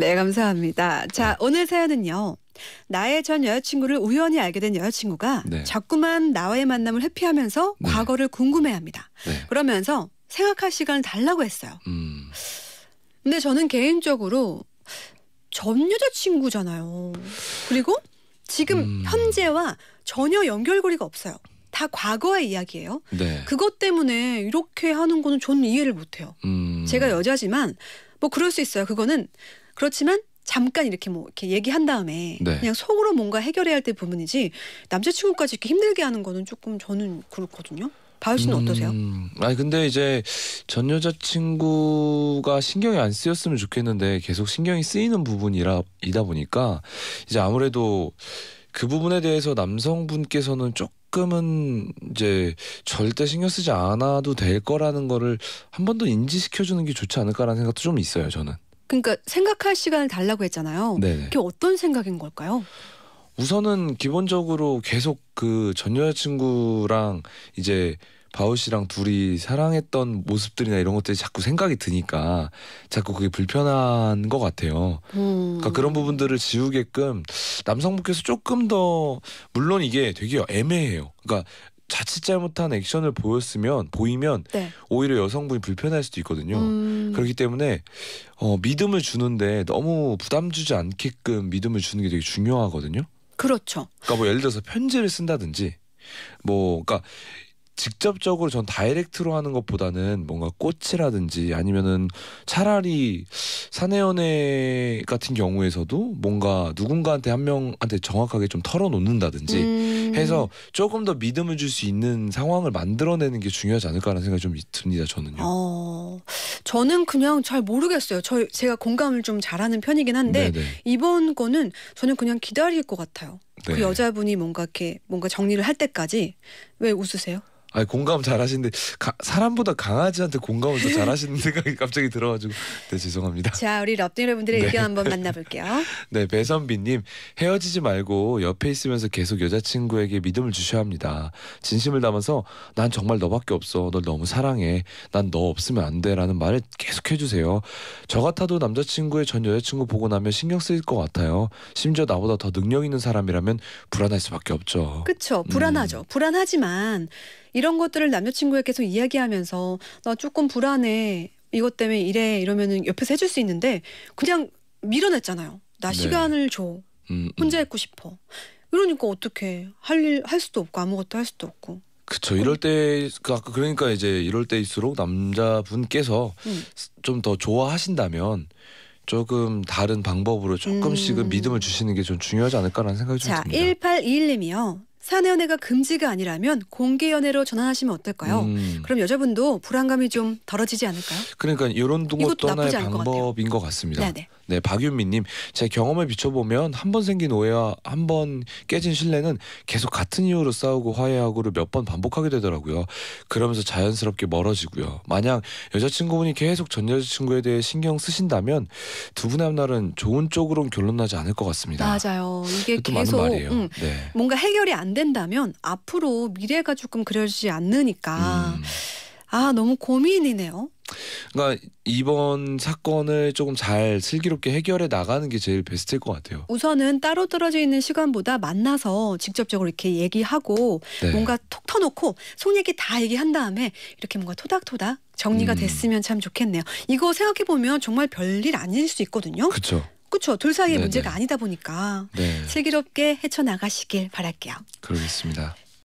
네, 감사합니다. 자, 네. 오늘 사연은요. 나의 전 여자친구를 우연히 알게 된 여자친구가 네. 자꾸만 나와의 만남을 회피하면서 네. 과거를 궁금해합니다. 네. 그러면서 생각할 시간을 달라고 했어요. 음. 근데 저는 개인적으로 전 여자친구잖아요. 그리고 지금 음. 현재와 전혀 연결고리가 없어요. 다 과거의 이야기예요. 네. 그것 때문에 이렇게 하는 거는 저는 이해를 못해요. 음. 제가 여자지만 뭐 그럴 수 있어요. 그거는 그렇지만 잠깐 이렇게 뭐 이렇게 얘기한 다음에 네. 그냥 속으로 뭔가 해결해야 할 때 부분이지 남자친구까지 이렇게 힘들게 하는 거는 조금 저는 그렇거든요. 바울 씨는 음, 어떠세요? 아니 근데 이제 전 여자친구가 신경이 안 쓰였으면 좋겠는데 계속 신경이 쓰이는 부분이라 이다 보니까 이제 아무래도 그 부분에 대해서 남성분께서는 조금은 이제 절대 신경 쓰지 않아도 될 거라는 거를 한 번 더 인지시켜 주는 게 좋지 않을까라는 생각도 좀 있어요, 저는. 그러니까 생각할 시간을 달라고 했잖아요. 네네. 그게 어떤 생각인 걸까요? 우선은 기본적으로 계속 그 전 여자친구랑 이제 바울 씨랑 둘이 사랑했던 모습들이나 이런 것들이 자꾸 생각이 드니까 자꾸 그게 불편한 것 같아요. 음. 그러니까 그런 부분들을 지우게끔 남성분께서 조금 더 물론 이게 되게 애매해요. 그러니까 자칫 잘못한 액션을 보였으면 보이면 네. 오히려 여성분이 불편할 수도 있거든요. 음. 그렇기 때문에 어, 믿음을 주는데 너무 부담 주지 않게끔 믿음을 주는 게 되게 중요하거든요. 그렇죠. 그러니까 뭐 예를 들어서 편지를 쓴다든지 뭐 그러니까 직접적으로 전 다이렉트로 하는 것보다는 뭔가 꽃이라든지 아니면은 차라리 사내연애 같은 경우에서도 뭔가 누군가한테 한 명한테 정확하게 좀 털어놓는다든지 음. 해서 조금 더 믿음을 줄 수 있는 상황을 만들어내는 게 중요하지 않을까라는 생각이 좀 듭니다 저는요. 어, 저는 그냥 잘 모르겠어요. 저 제가 공감을 좀 잘하는 편이긴 한데 네네. 네. 이번 거는 저는 그냥 기다릴 것 같아요. 그 네. 그 여자분이 뭔가 이렇게 뭔가 정리를 할 때까지 왜 웃으세요? 아니 공감 잘하시는데 가, 사람보다 강아지한테 공감을 더 잘하시는 생각이 갑자기 들어가지고 네 죄송합니다. 자 우리 럽디 여러분들의 네. 의견 한번 만나볼게요. 네 배선비님 헤어지지 말고 옆에 있으면서 계속 여자친구에게 믿음을 주셔야 합니다. 진심을 담아서 난 정말 너밖에 없어 널 너무 사랑해 난 너 없으면 안 돼라는 말을 계속 해주세요. 저 같아도 남자친구의 전 여자친구 보고 나면 신경 쓰일 것 같아요. 심지어 나보다 더 능력 있는 사람이라면 불안할 수밖에 없죠. 그쵸 불안하죠. 음. 불안하지만 이런 것들을 남자친구에 게서 이야기하면서 나 조금 불안해. 이것 때문에 이래 이러면은 옆에서 해줄 수 있는데 그냥 밀어냈잖아요. 나 네. 시간을 줘. 음, 음. 혼자 있고 싶어. 이러니까 어떻게 할일할 수도 없고 아무것도 할 수도 없고. 그쵸 이럴 때 그 그러니까 이제 이럴 때일수록 남자분께서 음. 좀더 좋아하신다면 조금 다른 방법으로 조금씩은 음. 믿음을 주시는 게 좀 중요하지 않을까라는 생각이 자, 듭니다. 자, 1821님이요. 사내연애가 금지가 아니라면 공개연애로 전환하시면 어떨까요? 음. 그럼 여자분도 불안감이 좀 덜어지지 않을까요? 그러니까 이런 것도 떠나의 방법인 것, 것 같습니다. 네네. 네, 네. 네 박윤미님, 제 경험에 비춰보면 한 번 생긴 오해와 한 번 깨진 신뢰는 계속 같은 이유로 싸우고 화해하고를 몇 번 반복하게 되더라고요. 그러면서 자연스럽게 멀어지고요. 만약 여자친구분이 계속 전 여자친구에 대해 신경 쓰신다면 두 분의 앞날은 좋은 쪽으로는 결론 나지 않을 것 같습니다. 맞아요. 이게 계속 말이에요. 음, 네. 뭔가 해결이 안 돼. 된다면 앞으로 미래가 조금 그려지지 않으니까 음. 아 너무 고민이네요. 그러니까 이번 사건을 조금 잘 슬기롭게 해결해 나가는 게 제일 베스트일 것 같아요. 우선은 따로 떨어져 있는 시간보다 만나서 직접적으로 이렇게 얘기하고 네. 뭔가 톡 터놓고 속 얘기 다 얘기한 다음에 이렇게 뭔가 토닥토닥 정리가 음. 됐으면 참 좋겠네요. 이거 생각해 보면 정말 별일 아닐 수 있거든요. 그렇죠. 그렇죠. 둘 사이의 네네. 문제가 아니다 보니까 네. 슬기롭게 헤쳐나가시길 바랄게요. 그러겠습니다.